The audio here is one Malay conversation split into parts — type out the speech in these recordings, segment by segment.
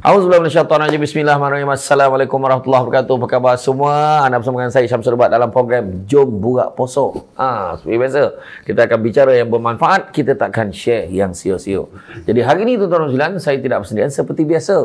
Auzubillahi Bismillahirrahmanirrahim. Assalamualaikum warahmatullahi wabarakatuh. Apa khabar semua? Anda bersama dengan saya Syamsul Rubat dalam program Jom Burak Poso. Ha, seperti biasa, kita akan bicara yang bermanfaat, kita takkan share yang sia-sia. Jadi hari ini tuan-tuan sekalian, saya tidak bersendirian seperti biasa.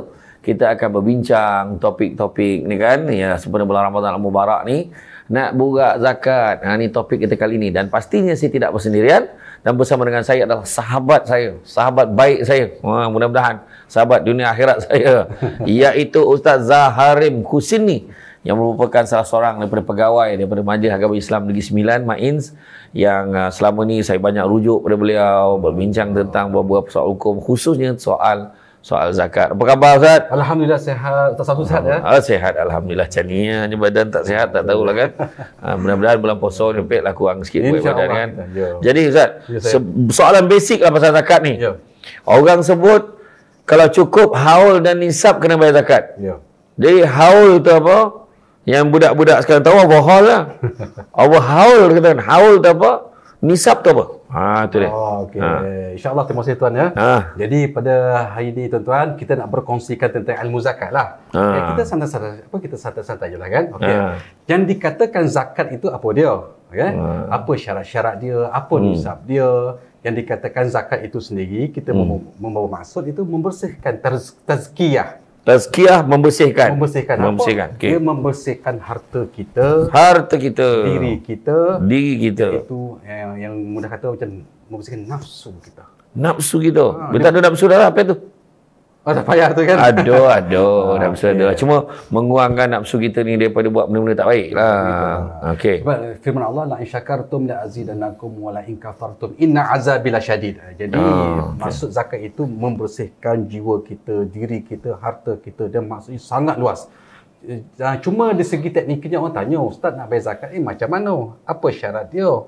Kita akan berbincang topik-topik ni kan, ya sempena bulan Ramadan Al lah, Mubarak ni, nak burak zakat. Ha ni topik kita kali ini dan pastinya saya tidak bersendirian dan bersama dengan saya adalah sahabat saya, sahabat baik saya. Wah, mudah-mudahan sahabat dunia akhirat saya iaitu Ustaz Zaharim Husini yang merupakan salah seorang daripada pegawai daripada Majlis Agama Islam Negeri Sembilan Mainz yang uh, selama ni saya banyak rujuk pada beliau berbincang tentang beberapa soal hukum khususnya soal soal zakat. Apa khabar Ustaz? Alhamdulillah sehat. Tak satu sehat ya? Ah, sehat. Alhamdulillah. Caninya ah, ni badan tak sehat. Tak tahulah kan. ha, ah, benar mudahan bulan puasa ni pek lah kurang sikit. Ini badan, kan? Ya. Jadi Ustaz, ya, soalan basic lah pasal zakat ni. Ya. Orang sebut, kalau cukup haul dan nisab kena bayar zakat. Ya. Jadi haul tu apa? Yang budak-budak sekarang tahu apa haul lah. apa haul kata kan? Haul tu apa? Nisab tu apa? Ha tu dia. Oh, okey. Ha. Insya-Allah terima kasih tuan ya. Ha. Jadi pada hari ini tuan-tuan kita nak berkongsikan tentang ilmu zakat lah. Ha. Eh, kita santai-santai apa kita santai-santai jelah kan. Okey. Ha. Yang dikatakan zakat itu apa dia? Okey. Ha. Apa syarat-syarat dia? Apa hmm. nisab dia? Yang dikatakan zakat itu sendiri kita hmm. membawa maksud itu membersihkan tazkiyah. Tazkiyah membersihkan. Membersihkan. Membersihkan. Apa? Okay. Dia membersihkan harta kita. Harta kita. Diri kita. Diri kita. Itu yang, eh, yang mudah kata macam membersihkan nafsu kita. Nafsu kita. Ha, ah, Bila dia, tak ada nafsu dah apa itu? Oh, tak payah tu kan? Aduh, aduh. Ah, nafsu okay. adalah. Cuma menguangkan nafsu kita ni daripada buat benda-benda tak baik lah. Okey. Sebab eh, firman Allah, la syakartum la azidannakum wa la in kafartum inna azabila syadid. Eh, jadi, oh, ah, okay. maksud zakat itu membersihkan jiwa kita, diri kita, harta kita dan maksudnya sangat luas. Eh, ah, cuma di segi tekniknya orang tanya, Ustaz nak bayar zakat ni eh, macam mana? Apa syarat dia?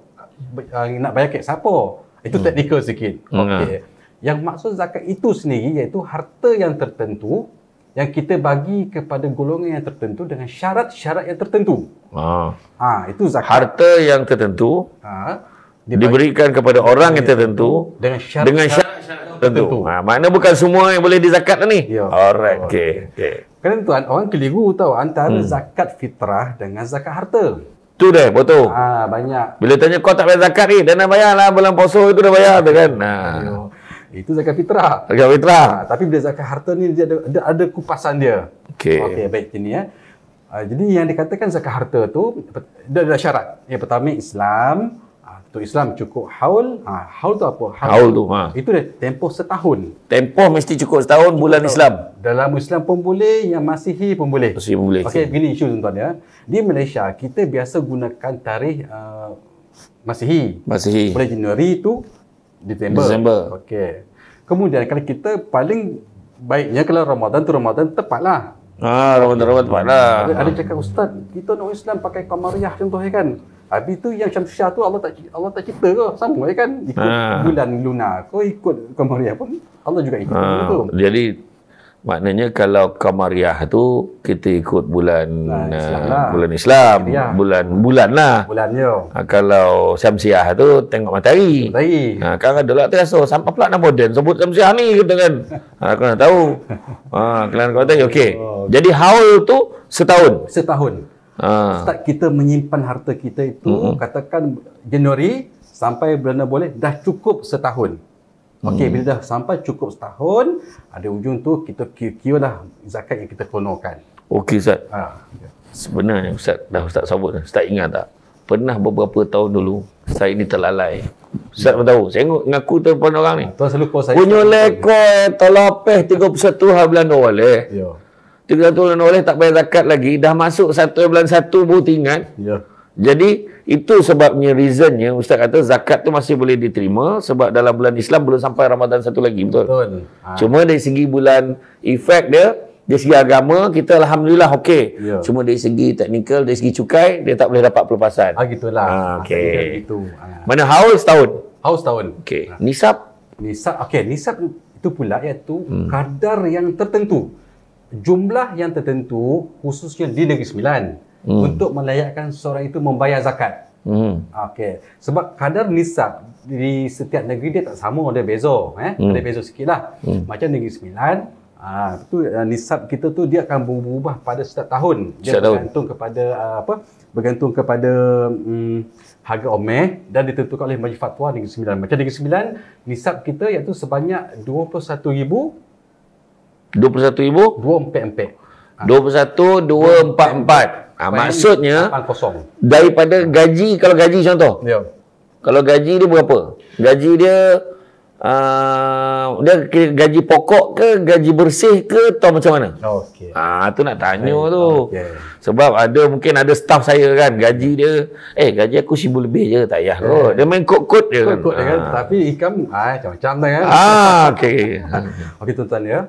Ah, nak bayar kek siapa? Itu hmm. teknikal sikit. Hmm, okey. Hmm. Yang maksud zakat itu sendiri iaitu harta yang tertentu yang kita bagi kepada golongan yang tertentu dengan syarat-syarat yang tertentu. Ah. Ha, itu zakat. Harta yang tertentu ha, dibagi, diberikan kepada orang yang tertentu dengan syarat dengan syarat, syarat, syarat tertentu. Ha, mana bukan semua yang boleh dizakat ni? Ya. Alright, okey, okey. Okay. Kan tuan orang keliru tahu antara hmm. zakat fitrah dengan zakat harta. Tu deh, betul. Ha, banyak. Bila tanya kau tak bayar zakat ni, dah nak bayar lah bulan puasa itu dah bayar tu kan. Ha. Itu zakat fitrah. Zakat fitrah. Ha, tapi bila zakat harta ni dia ada ada, ada kupasan dia. Okey. Okey baik sini ya. Ha, jadi yang dikatakan zakat harta tu dia ada syarat. Yang pertama Islam ha, Tu Islam cukup haul. Ha, haul tu apa? Haul, haul tu. Ha. Itu dia tempoh setahun. Tempoh mesti cukup setahun cukup bulan tahun. Islam. Dalam Islam pun boleh, yang Masihi pun boleh. Masihi pun boleh. Okey, begini isu tuan-tuan ya. Di Malaysia kita biasa gunakan tarikh uh, Masihi. Masihi. Bulan Januari tu Disember. Disember. Okey. Kemudian kalau kita paling baiknya kalau Ramadan tu Ramadan tepatlah. Ah, Ramadan Ramadan tepatlah. Ada, ada cakap ustaz, kita nak Islam pakai qamariyah contohnya kan. Habis tu yang macam syah tu Allah tak Allah tak cipta ke? Sama kan? Ikut ha. bulan lunar. Kau ikut qamariyah pun Allah juga ikut. Ha. Jadi Maknanya kalau kamariah tu kita ikut bulan nah, eh, uh, lah. bulan Islam, bulan bulan lah. Bulannya. Uh, kalau syamsiah tu tengok matahari. Matahari. Ha, uh, ada lah terasa sampai pula nak boden sebut syamsiah ni kata kan. Ha, aku nak tahu. Ha, uh, kau tanya okey. Jadi haul tu setahun. Setahun. Ha. Start kita menyimpan harta kita itu mm-hmm. katakan Januari sampai bulan boleh dah cukup setahun. Okey, hmm. bila dah sampai cukup setahun, ada ujung tu kita kira-kira dah zakat yang kita kononkan. Okey, Ustaz. Ha. Sebenarnya Ustaz dah Ustaz sebut dah. Ustaz ingat tak? Pernah beberapa tahun dulu saya ni terlalai. Ustaz pun tahu. Saya ingat ngaku telefon orang ni. Tuan selalu call saya. Punya lekor telapeh 31 hari bulan awal eh. Ya. 31 bulan awal eh, tak bayar zakat lagi. Dah masuk satu bulan satu baru teringat. Ya. Jadi itu sebabnya reasonnya Ustaz kata zakat tu masih boleh diterima Sebab dalam bulan Islam belum sampai Ramadan satu lagi Betul, betul. Ha. Cuma dari segi bulan efek dia Dari segi agama kita Alhamdulillah ok yeah. Cuma dari segi teknikal, dari segi cukai Dia tak boleh dapat pelepasan Ha gitulah ha, okay. ha. Mana haul setahun? Haul setahun okay. Ha. Ah. Nisab? Nisab, okay. Nisab itu pula iaitu hmm. kadar yang tertentu jumlah yang tertentu khususnya di Negeri Sembilan hmm. untuk melayakkan seseorang itu membayar zakat. Hmm. Okey. Sebab kadar nisab di setiap negeri dia tak sama, dia beza, eh. Hmm. Ada beza sikitlah. Hmm. Macam negeri Sembilan, ah uh, tu uh, nisab kita tu dia akan berubah pada setiap tahun. Dia setiap bergantung tahun. kepada uh, apa? Bergantung kepada um, harga omeh dan ditentukan oleh Majlis Fatwa Negeri Sembilan. Macam Negeri Sembilan, nisab kita iaitu sebanyak 21,000 21,000? 244. 21,244. Ha, maksudnya daripada gaji kalau gaji contoh. Ya. Kalau gaji dia berapa? Gaji dia uh, dia gaji pokok ke gaji bersih ke atau macam mana? Okey. Ha, tu nak tanya okay. tu. Okay. Sebab ada mungkin ada staff saya kan gaji dia eh gaji aku sibuk lebih je tak payah yeah. kot. Eh. Dia main kod-kod je kot-kod kan. kan tapi ikan ah macam-macam dah kan. Ah okey. okey tuan-tuan ya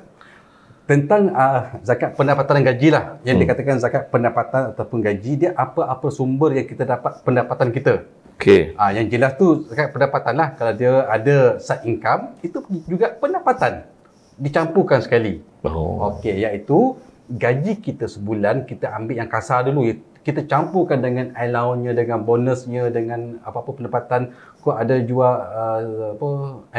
tentang uh, zakat pendapatan gaji lah yang hmm. dikatakan zakat pendapatan ataupun gaji dia apa-apa sumber yang kita dapat pendapatan kita Okay. uh, ah, yang jelas tu zakat pendapatan lah kalau dia ada side income itu juga pendapatan dicampurkan sekali oh. okey iaitu gaji kita sebulan kita ambil yang kasar dulu kita campurkan dengan allowance-nya dengan bonusnya dengan apa-apa pendapatan kau ada jual uh, apa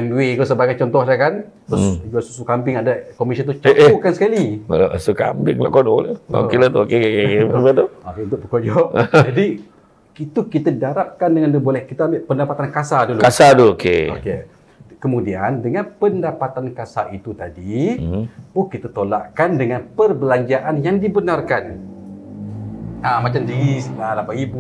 MW kau sebagai contoh saya lah kan terus hmm. jual susu kambing ada komisen tu eh, eh. campurkan eh, sekali eh. susu kambing lah oh. kau okey lah tu okey okey okey apa tu okey ah, untuk pokok jadi itu kita darabkan dengan dia boleh kita ambil pendapatan kasar dulu kasar dulu Ok. okey Kemudian dengan pendapatan kasar itu tadi, hmm. oh kita tolakkan dengan perbelanjaan yang dibenarkan. Ha, macam diri lah, RM8,000,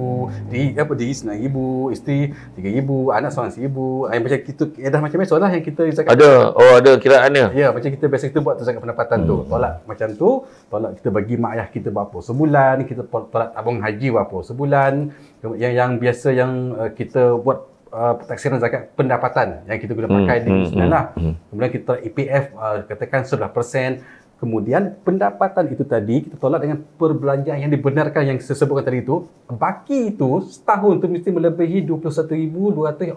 diri, apa, diri RM9,000, isteri RM3,000, anak seorang RM1,000. Ah, yang macam kita, ya dah macam biasa lah yang kita risalkan. Ada, oh ada kiraan dia. Ya, macam kita biasa kita buat tu sangat pendapatan hmm. tu. Tolak macam tu, tolak kita bagi mak ayah kita berapa sebulan, kita tolak tabung haji berapa sebulan. Yang yang biasa yang uh, kita buat uh, taksiran zakat pendapatan yang kita guna pakai hmm, di hmm, lah. Hmm, hmm. Kemudian kita EPF uh, eh, katakan 11%. Kemudian pendapatan itu tadi kita tolak dengan perbelanjaan yang dibenarkan yang saya sebutkan tadi itu. Baki itu setahun tu mesti melebihi RM21,200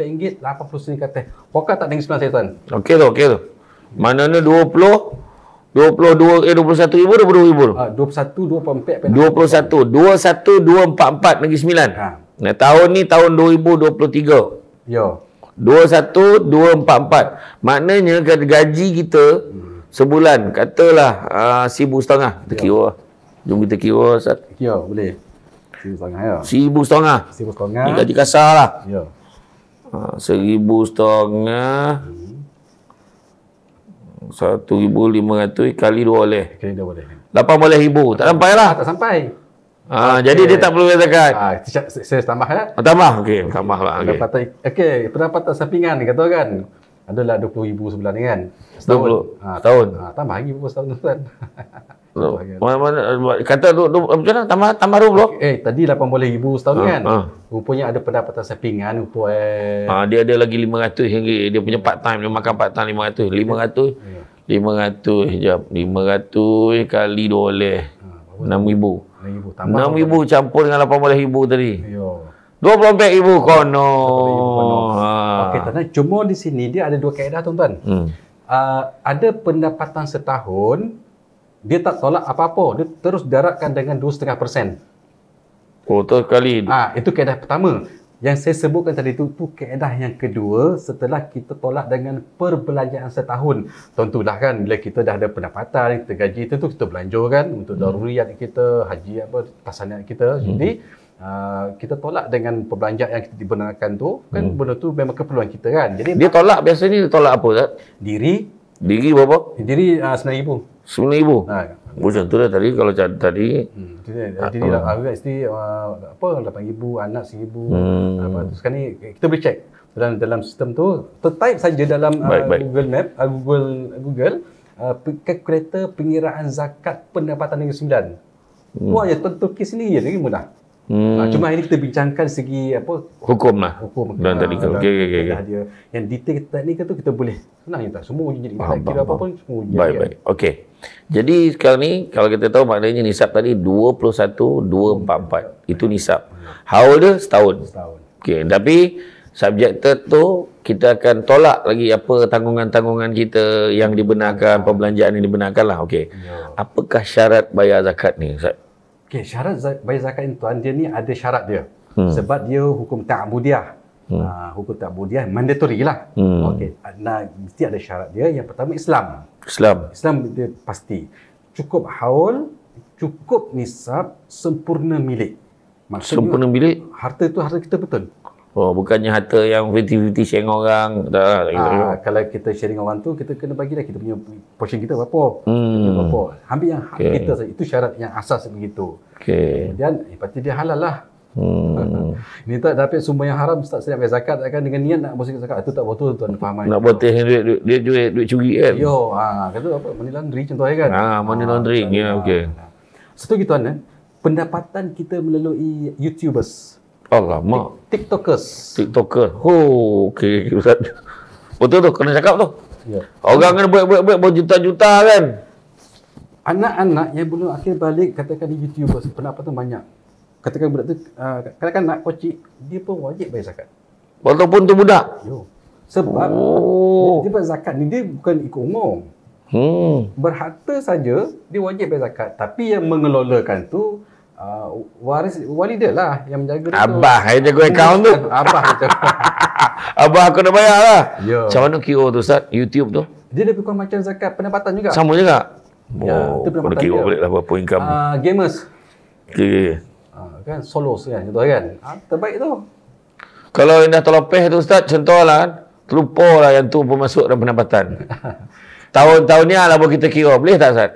ringgit 80 sen kata. Pokok tak dengan sebelah saya tuan? Okey tu, okey tu. Mana ni 20 22 eh 21 ribu 22 ribu. Ah 21 24 21 21 244 negeri 9. Ha. Nah tahun ni tahun 2023. Ya. 21 244. Maknanya gaji kita hmm sebulan katalah uh, ah, 1000 setengah kita ya. kira jom kita kira sat ya boleh 1000 setengah ya 1000 setengah 1000 setengah ni gaji kasar lah ya uh, ah, 1000 setengah satu ribu lima ratus kali dua boleh. Lapan boleh ribu. Tak sampai lah. Tak sampai. Ha, ah, okay. jadi dia tak perlu berdekat Ha, saya, tambah ya. Oh, tambah. Okey, tambah lah. Okey. Okey, pendapatan sampingan kata kan adalah RM20,000 sebulan ni kan? Setahun. Ha, setahun. Ha, tambah lagi berapa setahun tuan? Mana, mana, kata tu, tu macam mana? Tambah, tambah RM20,000? Okay. Eh, tadi RM80,000 setahun ha, kan? Ha. Rupanya ada pendapatan sampingan. Rupanya... Ha, dia ada lagi RM500 hingga Dia punya part time. Dia makan part time RM500. RM500. RM500. Sekejap. RM500 kali RM2,000. RM6,000. RM6,000 campur dengan RM80,000 tadi. Ya. Dua puluh empat ribu kono. Ha. Okey, tanda cuma di sini dia ada dua kaedah tuan-tuan. Hmm. Uh, ada pendapatan setahun, dia tak tolak apa-apa. Dia terus daratkan dengan dua setengah 2.5%. Oh, terus kali. Ah, itu kaedah pertama. Yang saya sebutkan tadi itu, itu kaedah yang kedua setelah kita tolak dengan perbelanjaan setahun. Tentulah kan, bila kita dah ada pendapatan, kita gaji itu, kita belanjakan kan untuk hmm. daruriat kita, haji apa, tasanat kita. Hmm. Jadi, Ah, kita tolak dengan perbelanjaan yang kita dibenarkan tu kan hmm. benda tu memang keperluan kita kan jadi dia tolak biasanya dia tolak apa tak? diri diri berapa diri uh, 9000 9000 ha Bukan tu lah tadi kalau tadi. Hmm, tu lah. ah, dia. Jadi dah harga mesti ah, apa 8000, anak 1000. Hmm. Apa sekarang ni kita boleh check dalam dalam sistem tu tertype saja dalam uh, baik. Google Map, uh, Google Google uh, calculator pengiraan zakat pendapatan negeri sembilan. Hmm. Wah, ya tentu kes ni ya lagi mudah. Hmm. Uh, cuma ini kita bincangkan segi apa hukum lah. Hukum dan ah, tadi ke. Okey okey okey. Dia yang detail teknikal tu kita boleh senangnya tak semua uji jadi kita faham, apa pun semua uji. Baik baik. Okey. Jadi sekarang ni kalau kita tahu maknanya nisab tadi 21244 itu nisab. Haul dia setahun. Setahun. Okey, tapi subjek tu kita akan tolak lagi apa tanggungan-tanggungan kita yang dibenarkan, perbelanjaan yang dibenarkan lah. Okey. Ya. Apakah syarat bayar zakat ni Ustaz? Okey, syarat bayar zakat ini tuan dia ni ada syarat dia. Hmm. Sebab dia hukum ta'budiyah. Hmm. Uh, hukum ta'budiyah mandatory lah. Hmm. Okey, nah, mesti ada syarat dia. Yang pertama Islam. Islam. Islam dia pasti. Cukup haul, cukup nisab, sempurna milik. Maksudnya, sempurna milik? Harta itu harta kita betul. Oh, bukannya harta yang 50-50 sharing orang. Dah, ah, gitu. kalau kita sharing orang tu, kita kena bagi dah kita punya portion kita berapa. Hmm. Berapa. Ambil yang okay. kita saja. Itu syarat yang asas begitu. Okay. Dan lepas eh, dia halal lah. Hmm. Ini tak dapat sumber yang haram Ustaz sedap zakat kan dengan niat nak bosik zakat itu tak betul tuan faham Nak botih duit duit dia duit duit curi kan. Yo ha kata apa money laundering contoh kan. Ha money ah, laundering ya okey. Satu gitu kan eh? pendapatan kita melalui YouTubers. Alamak. TikTokers. tiktokers Oh, okey. Betul tu, kena cakap tu. Ya. Orang kena buat-buat-buat berjuta-juta kan. Anak-anak yang belum akhir balik katakan di YouTube pendapat tu banyak. Katakan budak tu, uh, katakan nak kocik, dia pun wajib bayar zakat. Walaupun tu budak? Yo. Sebab oh. dia, dia bayar zakat ni, dia bukan ikut umur. Hmm. Berharta saja dia wajib bayar zakat. Tapi yang mengelolakan tu, uh, waris wali dia lah yang menjaga tu. Abah yang jaga akaun tu. Abah macam. Abah aku dah bayar lah. Yo. Ya. Macam mana QO tu Ustaz? YouTube tu? Dia lebih kurang macam zakat pendapatan juga. Sama juga? Oh, ya, kena QO balik lah berapa income. Uh, gamers. Okay. Uh, kan, solos kan. Contoh Uh, terbaik tu. Kalau yang dah terlepeh tu Ustaz, Contohlah. lah Terlupa lah yang tu pun masuk dalam pendapatan. Tahun-tahun ni lah kita kira. Boleh tak Ustaz?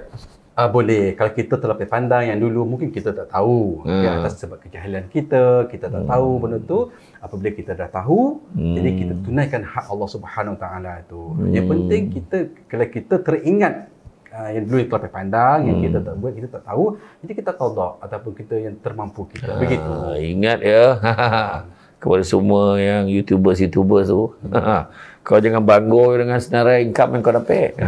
Uh, boleh kalau kita terlebih pandang yang dulu mungkin kita tak tahu hmm. ya, atas sebab kejahilan kita kita tak hmm. tahu benda tu apabila kita dah tahu hmm. jadi kita hmm. tunaikan hak Allah Subhanahu taala itu hmm. yang penting kita kalau kita teringat uh, yang dulu terlebih pandang hmm. yang kita hmm. tak buat kita tak tahu jadi kita qada ataupun kita yang termampu kita ha, begitu ingat ya kepada semua yang youtubers youtubers tu kau jangan bangga dengan senarai income yang kau dapat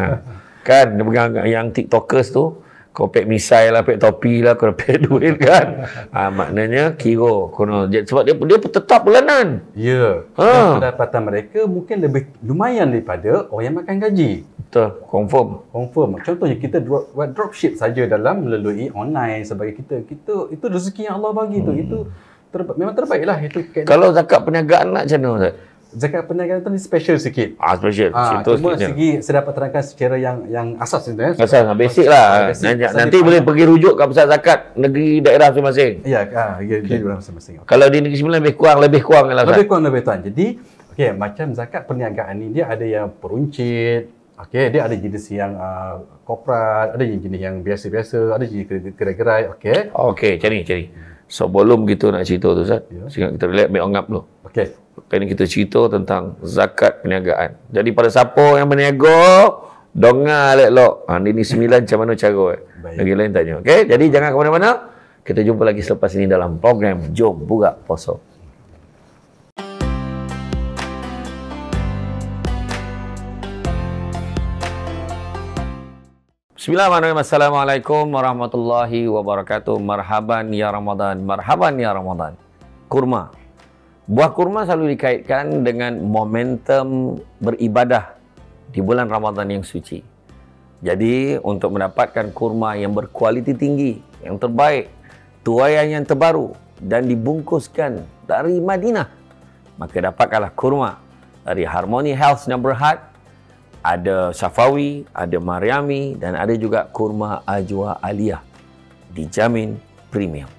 Kan, dia pegang yang tiktokers tu, kau pek misai lah, pek topi lah, kau pek duit kan. Ha, maknanya kira. Kuno. Sebab dia, dia tetap bulanan. Ya. Ha. pendapatan mereka mungkin lebih lumayan daripada orang yang makan gaji. Betul. Confirm. Confirm. Contohnya kita drop, buat dropship saja dalam melalui online sebagai kita. kita itu rezeki yang Allah bagi hmm. tu. Itu terba, memang terbaik lah. Itu kalau zakat perniagaan nak macam mana? zakat perniagaan tu ni special sikit. Ah special. Ah, cuma sikitnya. segi saya dapat terangkan secara yang yang asas tu ya. Asas basic, ah, basic lah. Ah, basic. Nanti, asas nanti boleh pergi rujuk ke pusat zakat negeri daerah masing-masing. Ya, ah, ya okay. daerah masing-masing. Okay. Kalau di negeri Sembilan lebih kurang lebih kurang lah. Lebih kurang lebih tuan. Jadi okey macam zakat perniagaan ni dia ada yang peruncit, Okey, dia ada jenis yang uh, korporat, ada jenis yang biasa-biasa, ada jenis gerai-gerai, okey. Okey, cari, cari. Sebelum so, kita nak cerita tu, Ustaz. Yeah. Sekarang kita relax, ambil ongap dulu. Okay kali kita cerita tentang zakat perniagaan. Jadi pada siapa yang berniaga, dengar elok-elok. Ha ini, ini sembilan macam mana cara eh. Lagi lain tanya. Okey, jadi jangan ke mana-mana. Kita jumpa lagi selepas ini dalam program Jom Buka Poso. Bismillahirrahmanirrahim. Assalamualaikum warahmatullahi wabarakatuh. Marhaban ya Ramadan. Marhaban ya Ramadan. Kurma. Buah kurma selalu dikaitkan dengan momentum beribadah di bulan Ramadan yang suci. Jadi untuk mendapatkan kurma yang berkualiti tinggi, yang terbaik, tuayan yang terbaru dan dibungkuskan dari Madinah, maka dapatkanlah kurma dari Harmony Health yang Berhad, ada Safawi, ada Mariami dan ada juga kurma Ajwa Aliyah. Dijamin premium.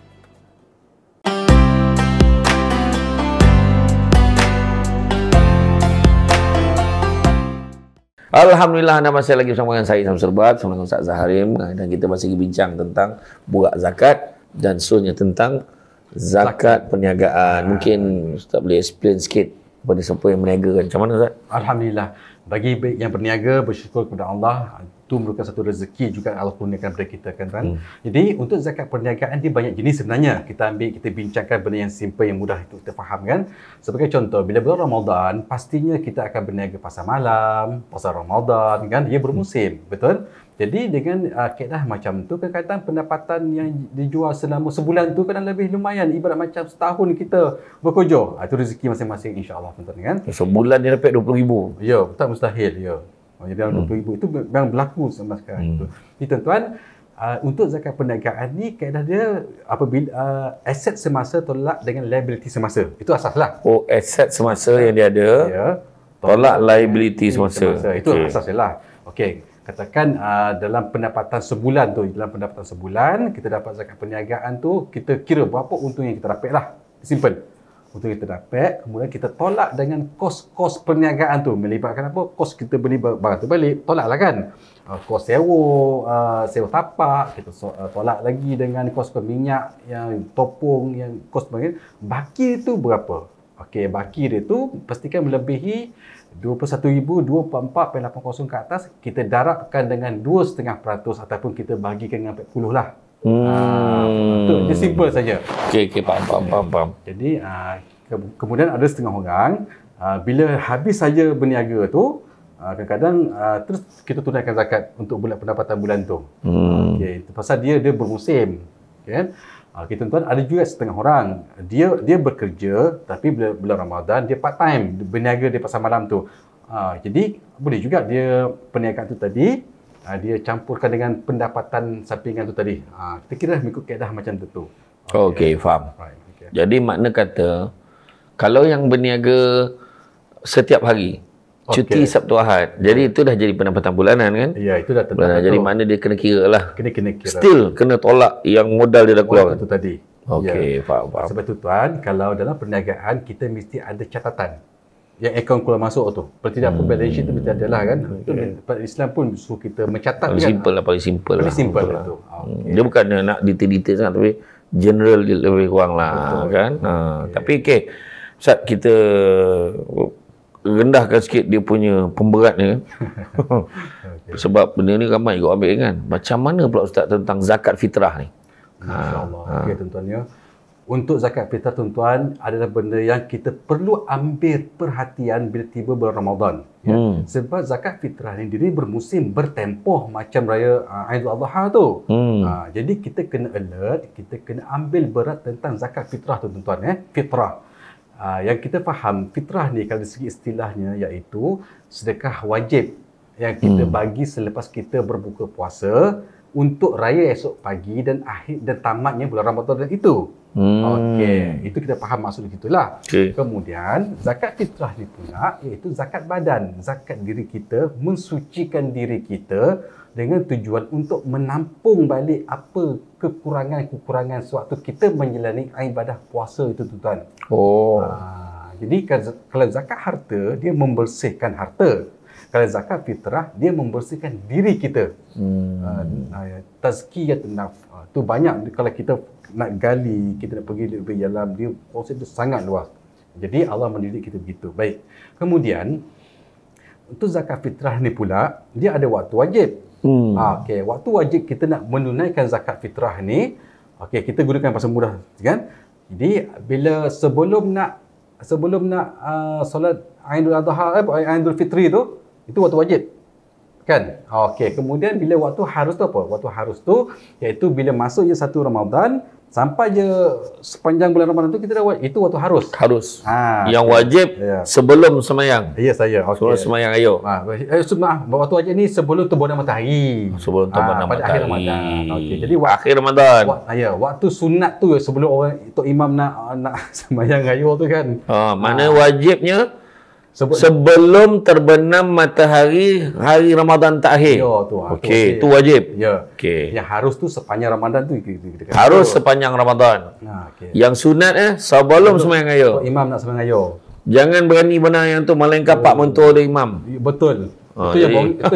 Alhamdulillah anda masih lagi bersama dengan saya Sam Serbat, sama dengan Ustaz Zaharim dan kita masih lagi bincang tentang buat zakat dan soalnya tentang zakat, zakat. perniagaan. Mungkin Ustaz boleh explain sikit pada siapa yang meniaga kan macam mana Ustaz? Alhamdulillah bagi yang berniaga bersyukur kepada Allah itu merupakan satu rezeki juga Allah kurniakan kepada kita kan kan. Hmm. Jadi untuk zakat perniagaan dia banyak jenis sebenarnya. Kita ambil kita bincangkan benda yang simple yang mudah untuk kita faham kan. Sebagai contoh bila bulan Ramadan pastinya kita akan berniaga pasar malam, pasar Ramadan kan dia bermusim, hmm. betul? Jadi dengan uh, kaedah macam tu kata pendapatan yang dijual selama sebulan tu kadang lebih lumayan ibarat macam setahun kita bekerja. Uh, itu rezeki masing-masing insya-Allah tuan kan. Sebulan dia dapat 20,000. Ya, tak mustahil ya. Oh, jadi dalam hmm. 20,000 itu memang berlaku sama sekarang hmm. tu. Jadi tuan-tuan uh, untuk zakat perniagaan ni kaedah dia apabila uh, aset semasa tolak dengan liability semasa. Itu asaslah. Oh, aset semasa yang dia ada. Ya. Tolak, tolak liability semasa. semasa. Itu okay. asas asaslah. Okey katakan uh, dalam pendapatan sebulan tu dalam pendapatan sebulan kita dapat zakat perniagaan tu kita kira berapa untung yang kita dapat lah simple untung kita dapat kemudian kita tolak dengan kos-kos perniagaan tu melibatkan apa kos kita beli barang tu balik tolak lah kan uh, kos sewa uh, sewa tapak kita so, uh, tolak lagi dengan kos-kos minyak yang topung yang kos sebagainya baki tu berapa Okey, baki dia tu pastikan melebihi 21,244.80 ke atas kita darabkan dengan 2.5% ataupun kita bahagikan dengan 40 lah. Hmm. Ha, betul. simple saja. Okey, okey, faham, faham, faham, faham. Jadi, ha, kemudian ada setengah orang ha, bila habis saja berniaga tu kadang-kadang terus kita tunaikan zakat untuk bulan pendapatan bulan tu. Hmm. Okey, pasal dia dia bermusim. Okay. Ah, Okey tuan-tuan, ada juga setengah orang dia dia bekerja tapi bila bulan Ramadan dia part time berniaga dia pasar malam tu. Ha, jadi boleh juga dia perniagaan tu tadi ha, dia campurkan dengan pendapatan sampingan tu tadi. Ha, kita kira mengikut kaedah macam tu. Okey, okay, faham. Right, okay. Jadi makna kata kalau yang berniaga setiap hari, cuti Sabtu Ahad. Jadi itu dah jadi pendapatan bulanan kan? Ya, itu dah tentu. Jadi mana dia kena kira lah. Kena kena kira. Still kena tolak yang modal dia dah keluar. Itu tadi. Okey, ya. faham, faham. Sebab tu tuan, kalau dalam perniagaan kita mesti ada catatan. Yang akaun keluar masuk tu. Pertidak hmm. balance sheet tu mesti ada lah kan. Okay. Itu Islam pun suruh kita mencatat paling kan. Simple lah, paling simple paling lah. Simple lah. Itu. Lah. Ah, hmm. Okay. Dia bukan nak detail-detail sangat tapi general lebih kurang lah Betul. kan. Okay. Ha. Ah, tapi okey, Ustaz kita rendahkan sikit dia punya pemberatnya okay. sebab benda ni ramai juga ambil kan macam mana pula ustaz tentang zakat fitrah ni insyaallah. ha. ha. okey tuan-tuan ya untuk zakat fitrah tuan-tuan adalah benda yang kita perlu ambil perhatian bila tiba bulan Ramadan ya hmm. sebab zakat fitrah ni dia bermusim bertempoh macam raya ah, Aidul Adha tu hmm. ha, jadi kita kena alert kita kena ambil berat tentang zakat fitrah tuan-tuan eh fitrah Ah, yang kita faham fitrah ni kalau dari segi istilahnya iaitu sedekah wajib yang kita hmm. bagi selepas kita berbuka puasa untuk raya esok pagi dan akhir dan tamatnya bulan Ramadan itu. Hmm. Okey, itu kita faham maksud itulah. Okay. Kemudian zakat fitrah ni pula iaitu zakat badan, zakat diri kita mensucikan diri kita dengan tujuan untuk menampung balik apa kekurangan-kekurangan sewaktu kita menjalani ibadah puasa itu tuan Oh. Ha, jadi kan kalau zakat harta dia membersihkan harta. Kalau zakat fitrah dia membersihkan diri kita. Hmm. Uh, Tazkiyat naf uh, tu banyak kalau kita nak gali kita nak pergi lebih dalam dia proses itu sangat luas. Jadi Allah mendidik kita begitu. Baik. Kemudian untuk zakat fitrah ni pula dia ada waktu wajib. Hmm. Ah, okey, waktu wajib kita nak menunaikan zakat fitrah ni, okay kita gunakan pasal mudah kan? Jadi bila sebelum nak sebelum nak uh, solat Aidul Adha eh, Aidul Fitri tu, itu waktu wajib kan okey kemudian bila waktu harus tu apa waktu harus tu iaitu bila masuk je satu Ramadan sampai je sepanjang bulan Ramadan tu kita dah buat itu waktu harus harus ha, yang okay. wajib yeah. sebelum semayang ya yes, saya okay. sebelum semayang ayo ha eh, sebelum ah, waktu wajib ni sebelum terbenam matahari sebelum terbenam ah, ha, matahari akhir Ramadan okey jadi waktu, akhir Ramadan wak, ah, ya waktu sunat tu sebelum orang tok imam nak nak semayang ayo tu kan ha, mana ha. wajibnya Sebut sebelum dia. terbenam matahari hari Ramadan terakhir. Ya tu. Ha, okey, tu wajib. Ya. Okey. Yang harus tu sepanjang Ramadan tu kita, kata. Harus tu. sepanjang Ramadan. Ha, okay. Yang sunat eh sebelum sembahyang raya. Imam nak sembahyang raya. Jangan berani benar yang tu maling kapak oh. mentua oleh imam. Ya, betul. itu, ah, yang bong, itu,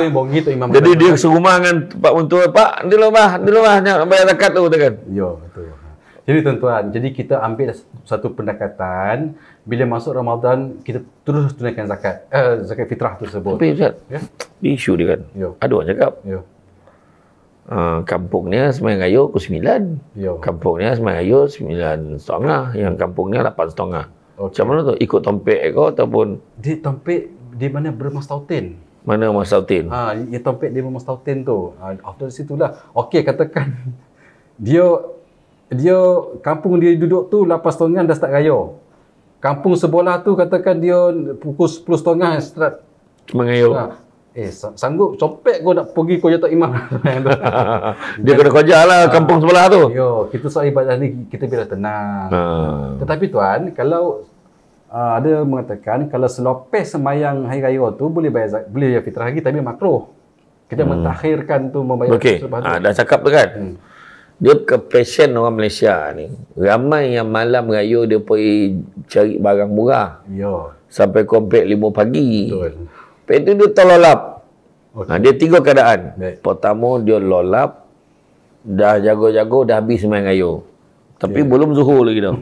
yang bongi itu imam. Jadi dia serumah dengan Pak Mentua. Pak, di rumah, di rumah. Bayar zakat tu, tu kan? Ya, betul. Jadi tuan-tuan, jadi kita ambil satu pendekatan bila masuk Ramadan kita terus tunaikan zakat eh, zakat fitrah tu sebut. tapi Ustaz ya? isu dia kan Yo. Ya. ada orang cakap Yo. Ya. Uh, ah, kampungnya Semayang Ayu ke sembilan ya. kampungnya Semayang Ayu sembilan setengah yang kampungnya lapan setengah okay. macam mana tu ikut tompek ke ataupun di tompek di mana bermas tautin mana mas tautin ha, ya tompek di mas tautin tu ha, after situ lah ok katakan dia dia kampung dia duduk tu lapan setengah dah start raya kampung sebelah tu katakan dia pukul 10.30 start mengayuh. Ha. Eh, sanggup copek kau nak pergi kau jatuh imam. dia kena kajar lah ha. kampung sebelah tu. Yo, kita soal ibadah ni, kita biar tenang. Ha. Tetapi tuan, kalau uh, ada mengatakan, kalau selopes semayang hari raya tu, boleh bayar, boleh bayar fitrah lagi, tapi makro. Kita hmm. mentakhirkan tu membayar okay. Tu. Ha, dah cakap tu kan? Hmm dia ke fashion orang Malaysia ni ramai yang malam raya dia pergi cari barang murah ya sampai komplek lima pagi betul lepas dia terlolap okay. ha, dia tiga keadaan Baik. pertama dia lolap dah jago-jago dah habis main raya tapi okay. belum zuhur lagi dah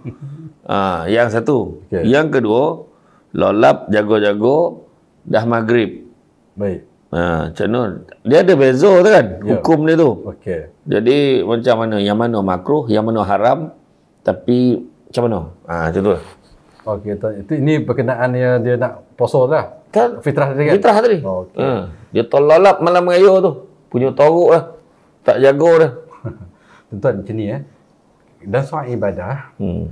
ha, yang satu okay. yang kedua lolap jago-jago dah maghrib baik Ha, macam tu. Dia ada bezo tu kan, yeah. hukum dia tu. Okey. Jadi macam mana, yang mana makruh, yang mana haram, tapi macam mana? Ha, macam tu. Okey, itu, itu ini berkenaan yang dia nak poso lah. Kan? Fitrah tadi kan? Fitrah tadi. Oh, okay. ha, dia tolalap malam raya tu. Punya toruk lah. Tak jago dah. Tuan-tuan, macam ni eh. Dan soal ibadah, hmm.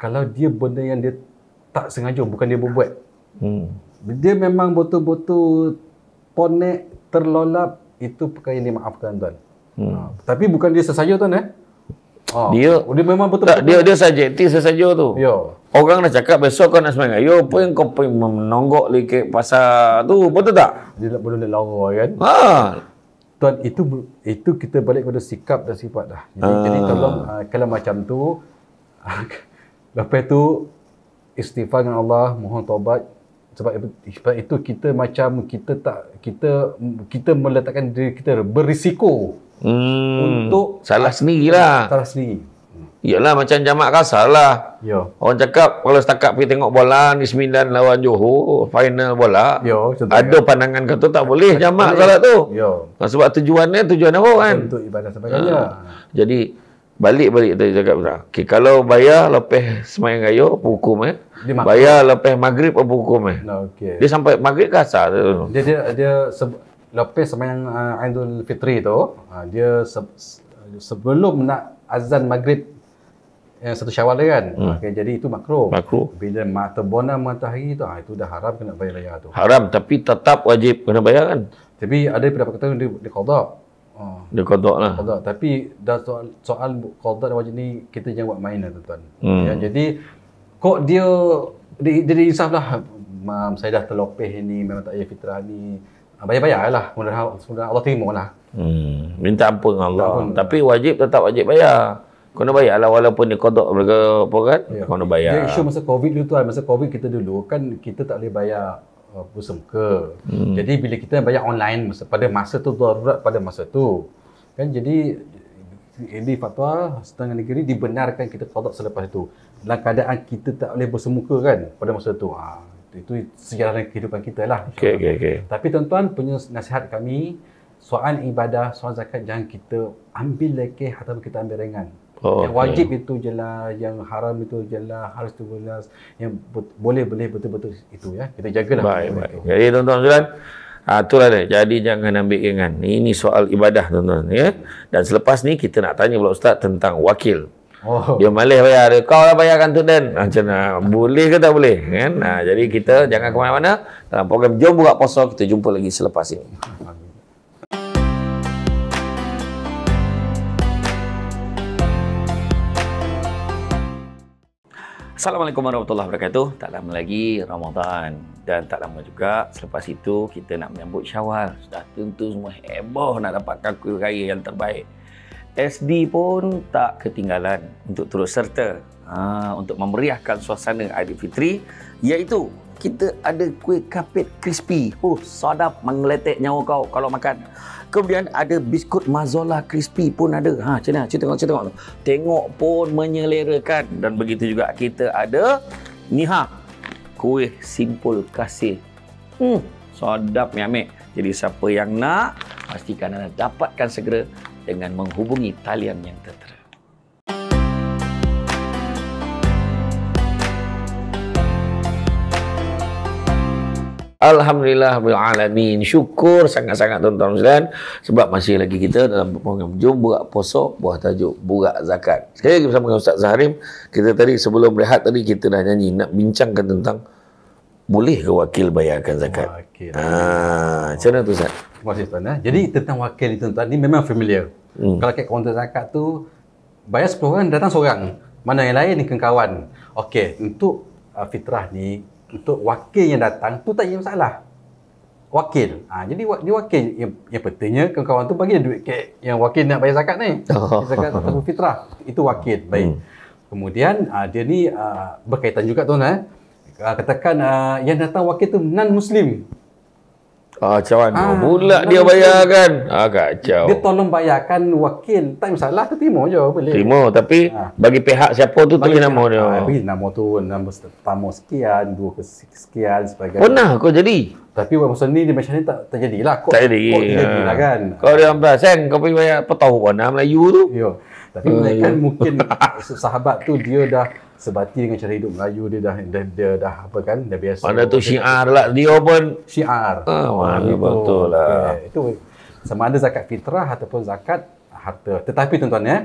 kalau dia benda yang dia tak sengaja, bukan dia buat. Hmm. Dia memang betul-betul ponek terlolap itu perkara yang dimaafkan tuan. Hmm. Ha, tapi bukan dia sesaja tuan eh. Ha, dia oh, dia memang betul. Tak, dia dia saja ti sesaja tu. Yo. Orang dah cakap besok kau nak semangat. Yo pun kau pun menonggok likit pasal tu betul tak? Dia tak boleh lawa kan. Ha. Tuan itu itu kita balik pada sikap dan sifat dah. Jadi, ha. jadi tolong kalau macam tu lepas tu istighfar dengan Allah, mohon taubat, sebab sebab itu kita macam kita tak kita kita meletakkan diri kita berisiko hmm, untuk salah sendirilah salah sendiri hmm. Yalah macam jamak kasar lah. Yo. Ya. Orang cakap kalau setakat pergi tengok bola ni Sembilan lawan Johor final bola. Yo, ya, ada kan? pandangan kata tak boleh jamak salat tu. Yo. Ya. Sebab tujuannya tujuan apa kan? Untuk ibadah sebagainya. Ha. Jadi balik-balik dia cakap tak. Okay, kalau bayar lepas semayang raya apa hukum eh? bayar lepas maghrib apa hukum eh? No, okay. Dia sampai maghrib ke asar dia, dia dia dia se- lepas semayang uh, Aidul Fitri tu, uh, dia se- sebelum nak azan maghrib yang eh, satu syawal dia kan. Hmm. Okay, jadi itu makro. Makro. Bila mata bona matahari tu, ha, itu dah haram kena bayar raya tu. Haram tapi tetap wajib kena bayar kan. Tapi ada pendapat kata dia, dia qada. Oh. Dia kodok lah. Kodok. Tapi dah soal, soal kodok dan wajib ni, kita jangan buat main lah tuan-tuan. Hmm. Ya, jadi, kok dia, dia, dia, dia lah. Mam, saya dah terlopeh ni, memang tak payah fitrah ni. Ah, bayar-bayar lah. Mudah-mudahan Allah terima lah. Hmm. Minta ampun dengan Allah. Ampun. Tapi wajib tetap wajib bayar. Kau nak bayar lah walaupun dia kodok mereka apa kan? Ya. Kau nak bayar. Dia isu masa COVID dulu tuan. Masa COVID kita dulu kan kita tak boleh bayar busuk muka. Hmm. Jadi bila kita bayar online masa, pada masa tu darurat pada masa tu. Kan jadi ini fatwa setengah negeri dibenarkan kita qada selepas itu. Dalam keadaan kita tak boleh busuk muka kan pada masa itu, Ha, itu sejarah kehidupan kita lah. Okay, okay, okay. Tapi tuan-tuan punya nasihat kami soalan ibadah, soalan zakat jangan kita ambil lekeh atau kita ambil ringan. Yang wajib okay. itu jelas, yang haram itu jelas, harus itu jelas, yang boleh-boleh betul-betul itu ya. Kita jaga lah. Baik, baik. Itu. Jadi tuan-tuan sekalian, Ha, itulah dia. Jadi jangan ambil ringan. Ini soal ibadah tuan-tuan. Ya? Dan selepas ni kita nak tanya pula Ustaz tentang wakil. Oh. Dia malih bayar. kau lah bayarkan tu Dan. Ah, macam mana? Boleh ke tak boleh? Kan? Ha, jadi kita jangan ke mana-mana. Dalam program Jom Buka posok kita jumpa lagi selepas ini. Assalamualaikum warahmatullahi wabarakatuh. Tak lama lagi Ramadan dan tak lama juga selepas itu kita nak menyambut Syawal. Sudah tentu semua heboh nak dapatkan kuih raya yang terbaik. SD pun tak ketinggalan untuk terus serta ha, untuk memeriahkan suasana Fitri iaitu kita ada kuih kapit crispy. Oh, sadap mengeletek nyawa kau kalau makan. Kemudian ada biskut mazola crispy pun ada. Ha, macam mana? Cik tengok, cik tengok. Tengok pun menyelerakan. Dan begitu juga kita ada ni ha. Kuih simpul kasih. Hmm, sedap ni ambil. Jadi siapa yang nak, pastikan anda dapatkan segera dengan menghubungi talian yang tertera. Alhamdulillah bil alamin. Syukur sangat-sangat tuan-tuan muslimin sebab masih lagi kita dalam program Jom Buat Puasa Buah Tajuk Buat Zakat. Saya lagi bersama dengan Ustaz Zaharim, kita tadi sebelum rehat tadi kita dah nyanyi nak bincangkan tentang boleh ke wakil bayarkan zakat? Wakil. Ha, macam mana tu Ustaz? Terima kasih tuan. Eh, jadi tentang wakil itu tuan ni memang familiar. Hmm. Kalau kat kaunter zakat tu bayar 10 orang datang seorang. Mana yang lain ni kawan. Okey, untuk ah, fitrah ni untuk wakil yang datang tu tak ada masalah wakil ha, jadi dia wakil yang, yang pentingnya kawan-kawan tu bagi duit ke yang wakil nak bayar zakat ni oh. zakat atau fitrah itu wakil baik hmm. kemudian uh, dia ni uh, berkaitan juga tuan eh ha, katakan uh, yang datang wakil tu non muslim Ah, macam mana? Ah, oh, Pula dia bayarkan. Ah, kacau. Dia tolong bayarkan wakil. Tak masalah, tu terima je. Boleh. Terima, tapi ah. bagi pihak siapa tu, bagi nama dia. Ah, bagi nama tu, nama pertama sekian, dua ke sekian, sebagainya. Pernah kau jadi? Tapi masa ni, dia macam ni tak terjadi lah. Kok, tak jadi. Kok ah. kan. Kau dia ambil, sen, kau pergi bayar, apa tahu warna Melayu tu? Ya. Tapi uh, mereka ah, mungkin sahabat tu, dia dah sebati dengan cara hidup Melayu dia dah dah, dia dah apa kan dah biasa pada tu syiar lah dia pun syiar ah, wah, ah, betul lah okay. itu sama ada zakat fitrah ataupun zakat harta tetapi tuan-tuan ya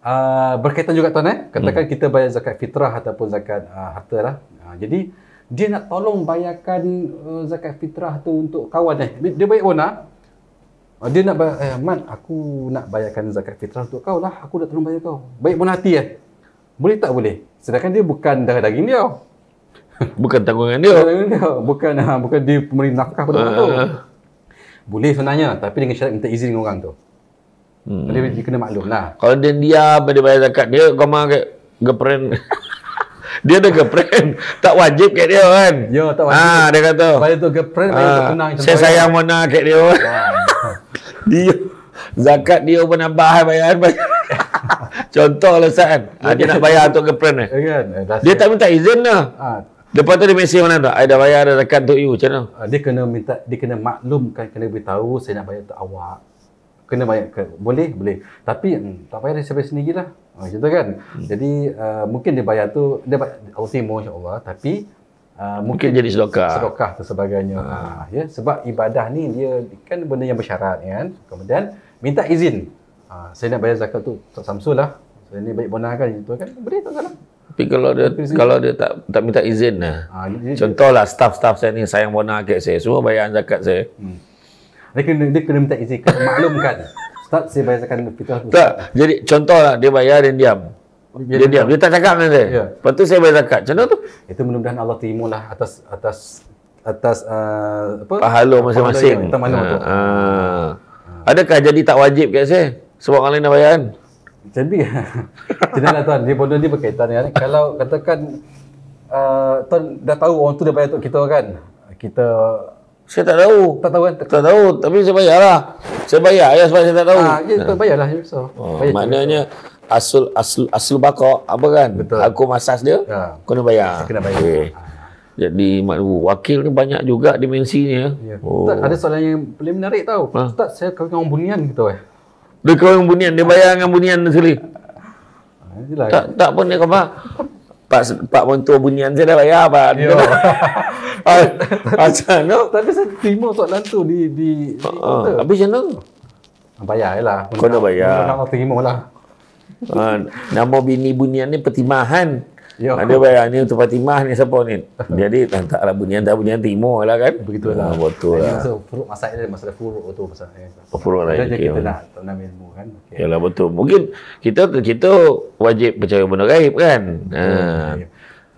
Uh, berkaitan juga tuan eh katakan hmm. kita bayar zakat fitrah ataupun zakat uh, harta lah uh, jadi dia nak tolong bayarkan uh, zakat fitrah tu untuk kawan eh dia baik owner uh, dia nak bayar, eh, Mat, aku nak bayarkan zakat fitrah untuk kau lah aku dah tolong bayar kau baik pun hati eh boleh tak boleh? Sedangkan dia bukan darah daging dia. bukan tanggungan dia. Tanggungan dia. Bukan ha, bukan dia pemberi nafkah pada orang tu. Ah, ah, boleh sebenarnya tapi dengan syarat minta izin dengan orang tu. Hmm. Jadi dia kena maklum lah. Kalau dia diam dia bayar zakat dia kau mah ke girlfriend. dia ada girlfriend. tak wajib kat dia kan. Ya tak wajib. Ah dia kata. Kalau tu girlfriend dia tenang Saya sayang mana kat dia. dia zakat dia pun nambah bayaran banyak. Contohlah Ustaz kan. Dia nak bayar untuk girlfriend ni. Eh? Kan? eh dia it. tak minta izin lah. Ha. Lepas tu dia mesej mana tu? I dah bayar dah dekat untuk you. Macam mana? Ha, dia kena minta, dia kena maklumkan, kena beritahu saya nak bayar untuk awak. Kena bayar ke? Boleh? Boleh. Tapi hmm, tak payah dia sampai sendiri lah. Ha, macam kan? Hmm. Jadi uh, mungkin dia bayar tu, dia bayar ultimo insyaAllah. Tapi Uh, mungkin, mungkin jadi sedekah sedekah dan sebagainya ha. Ha, ya sebab ibadah ni dia kan benda yang bersyarat kan kemudian minta izin Ha, saya nak bayar zakat tu tak samsul lah. Saya ni baik bonah kan itu kan. beri tak salah. Tapi kalau dia Tapi kalau dia tak tak minta izin lah. Ha, Contohlah staff-staff saya ni sayang bonah ke saya. Semua bayar zakat saya. Hmm. Dia kena dia kena minta izin kena maklumkan. staff saya bayar zakat fitrah tu. Tak. Jadi contohlah dia bayar dan diam. Dia, oh, dia diam. Dia tak cakap dengan saya. Ya. Lepas tu saya bayar zakat. Macam tu? Itu mudah-mudahan Allah terima lah atas atas atas uh, apa? Pahala masing-masing. Pahala yang, ha, ha. Ha. Adakah jadi tak wajib kat saya? Sebab orang lain dah bayar kan? Cantik. Cantik lah tuan. Dia bodoh ni berkaitan kan. Kalau katakan uh, tuan dah tahu orang tu dah bayar untuk kita kan? Kita saya tak tahu. Tak tahu kan? Tak, tak tahu. Tapi saya bayar lah, Saya bayar Ayah sebab saya tak tahu. Ha, ya, tuan bayarlah. Ya, so, oh, bayar maknanya asul asul asul bakar apa kan Betul. aku masas dia ya. kena bayar kena bayar okay. Ah. jadi wakil ni banyak juga dimensinya ya. ya. oh. ada soalan yang paling menarik tau ha? ustaz saya kawan orang bunian gitu eh dia yang bunian, dia bayar dengan bunian dia sendiri. Tak, tak pun dia kau faham. Pak, pak mentua bunian saya dah bayar, Pak. Ya. Macam mana? Tapi saya terima soalan tu di... di, ah, ah. Habis macam mana? Bayar je lah. Kau dah bayar. Kau dah terima lah. Uh, nama bini bunian ni pertimahan. Ya. Ada bayar ni untuk Fatimah ni siapa ni? Jadi dah tak ada bunyian dah bunyian timur lah kan. Begitulah. Ha, betul lah. Itu lah. masalah dia furuk tu masalah. Oh, furuk lah. Jadi kita nak tanam ilmu kan. Okay. Yalah betul. Mungkin kita kita wajib percaya benda gaib kan. Hmm. Ha.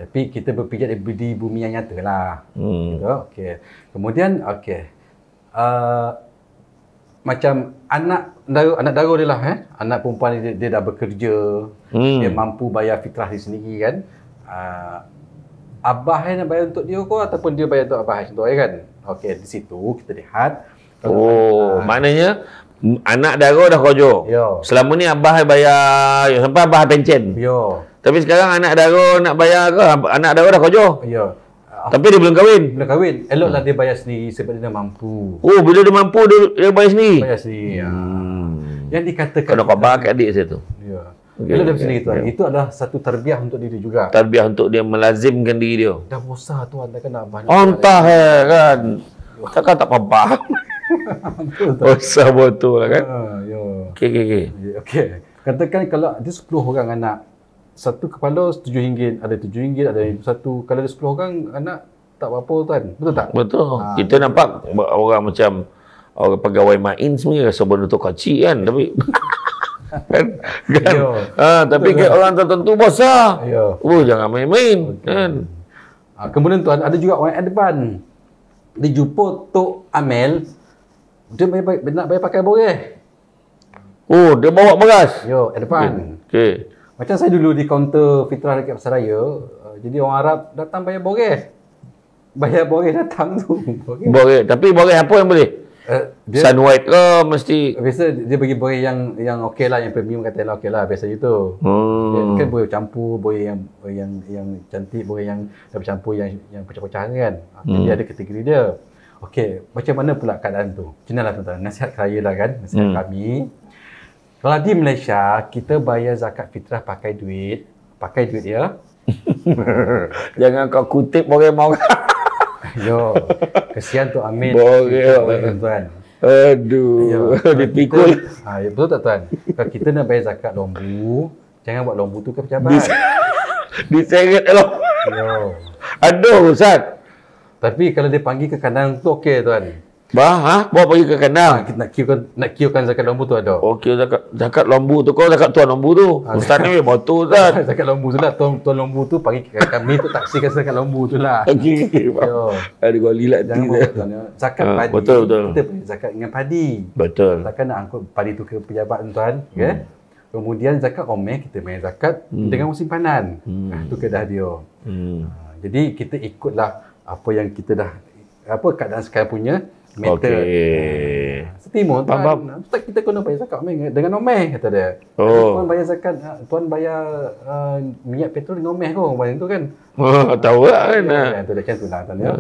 Tapi kita berpijak di, di bumi yang nyata lah. Hmm. Okay. Kemudian okey. Uh, macam anak daru anak daru dia lah eh anak perempuan dia, dia dah bekerja hmm. dia mampu bayar fitrah dia sendiri kan uh, abah nak bayar untuk dia ke ataupun dia bayar untuk abah contoh ya kan okey di situ kita lihat oh uh, maknanya anak daru dah kerja yo. selama ni abah bayar yo, sampai abah pencen yo tapi sekarang anak daru nak bayar ke anak daru dah kerja yo tapi dia belum kahwin. Belum kahwin. Eloklah hmm. dia bayar sendiri sebab dia dah mampu. Oh, bila dia mampu dia, dia bayar sendiri. Bayar sendiri. Ya. Hmm. Ya. Yang dikatakan kena khabar kat adik saya tu. Ya. Okay. Bila dia okay. sendiri tu. Okay. Itu adalah satu terbiah untuk diri juga. Terbiah untuk dia melazimkan diri dia. Dah bosan tu anda kena banyak. Oh, entah ya, kan. Tak kata apa-apa. Bosan betul lah kan. Ha, ya. Okey okey okey. Okey. Katakan kalau ada 10 orang anak, satu kepala tujuh ringgit, ada tujuh ringgit, ada hmm. satu. Kalau ada sepuluh orang, anak tak apa-apa kan? Betul tak? Betul. Ha. Kita nampak orang macam orang pegawai main sebenarnya rasa benda tu kacik kan? Tapi... kan? kan? Ha, tapi Betul, kan? orang tertentu basah. Oh, jangan main-main. Okay. Kan? Ha, kemudian tuan, ada juga orang yang depan. Dia jumpa Tok Amel. Dia bayar, bayar, nak bayar pakai boleh. Oh, dia bawa beras? Yo, depan. Okay. okay. Macam saya dulu di kaunter Fitrah Rakyat Pasaraya, uh, jadi orang Arab datang bayar borges. Bayar borges datang tu. Borges. Tapi borges apa yang boleh? Uh, Sun white ke mesti? Biasa dia bagi borges yang yang okey lah, yang premium kata lah okey lah. Biasa gitu. Hmm. Dia, kan borges campur, boleh yang, borges yang yang cantik, boleh yang tak bercampur, yang, yang pecah-pecah kan. Ah, jadi hmm. ada kategori dia. Okey, macam mana pula keadaan tu? Kenalah tuan-tuan, nasihat saya lah kan, nasihat hmm. kami. Kalau di Malaysia, kita bayar zakat fitrah pakai duit. Pakai duit, ya. Jangan kau kutip boleh mau. Yo, kesian tu Amin. Boleh. Tuan. Aduh, ah, ya, dipikul. Ha, betul tak tuan? Kalau kita nak bayar zakat lombu, jangan buat lombu tu ke pejabat. Diseret elok. Lah. Yo. Aduh, Ustaz. Tapi kalau dia panggil ke kandang tu okey tuan. Bah, ha? Bawa pergi ke kandang. Ha, nak kiukan nak kiukan zakat lombu tu ada. Oh, zakat zakat lombu tu kau zakat tuan lombu tu. Ha, Ustaz ni memang tu Ustaz. zakat lombu tu lah tuan, tuan lombu tu pagi kami tu taksikan zakat lombu tu lah. Okey. Okay, Ada gua lilat dia. Zakat ha, padi. Betul betul. Kita punya zakat dengan padi. Betul. Takkan nak angkut padi tu ke pejabat tuan, hmm. okey. Ya? Kemudian zakat omeh kita main zakat hmm. dengan musim panan. Hmm. Ha, tu kedah dia. Hmm. Ha, jadi kita ikutlah apa yang kita dah apa keadaan sekarang punya. Meter. Okay. Setimo tuan. Bab, bab. Ustaz kita kena bayar zakat omeh dengan omeh kata dia. Oh. Tuan bayar zakat, ah, tuan bayar uh, minyak petrol dengan omeh kau Bayar tu kan. Oh, ah, tahu lah kan. Ya, kan, nah. tu dah cantu lah tuan ya.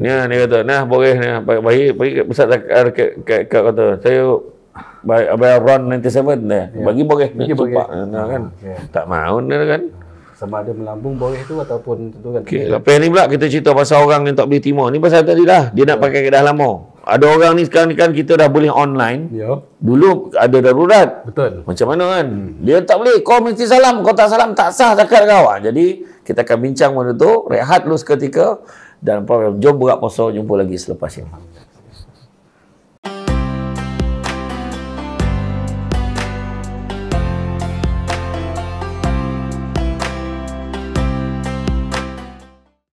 Ni lah, ni kata, nah boleh ni lah. bagi bagi bagi pusat zakat kat kat kat kata. Saya bayar, bayar run 97 dah. Ya. Bagi boleh. Bagi boleh. Nah, kan. Okay. Ya. Tak mau ni kan sama ada melambung boleh tu ataupun tu kan. Okey, lepas lah, ni pula kita cerita pasal orang yang tak beli timo. Ni pasal tadi lah. Dia nak ya. pakai kedah lama. Ada orang ni sekarang ni kan kita dah boleh online. Ya. Dulu ada darurat. Betul. Macam mana kan? Hmm. Dia tak boleh. Kau mesti salam. Kau tak salam tak sah cakap kau. jadi kita akan bincang benda tu. Rehat lu seketika. Dan program jom berat poso jumpa lagi selepas ini.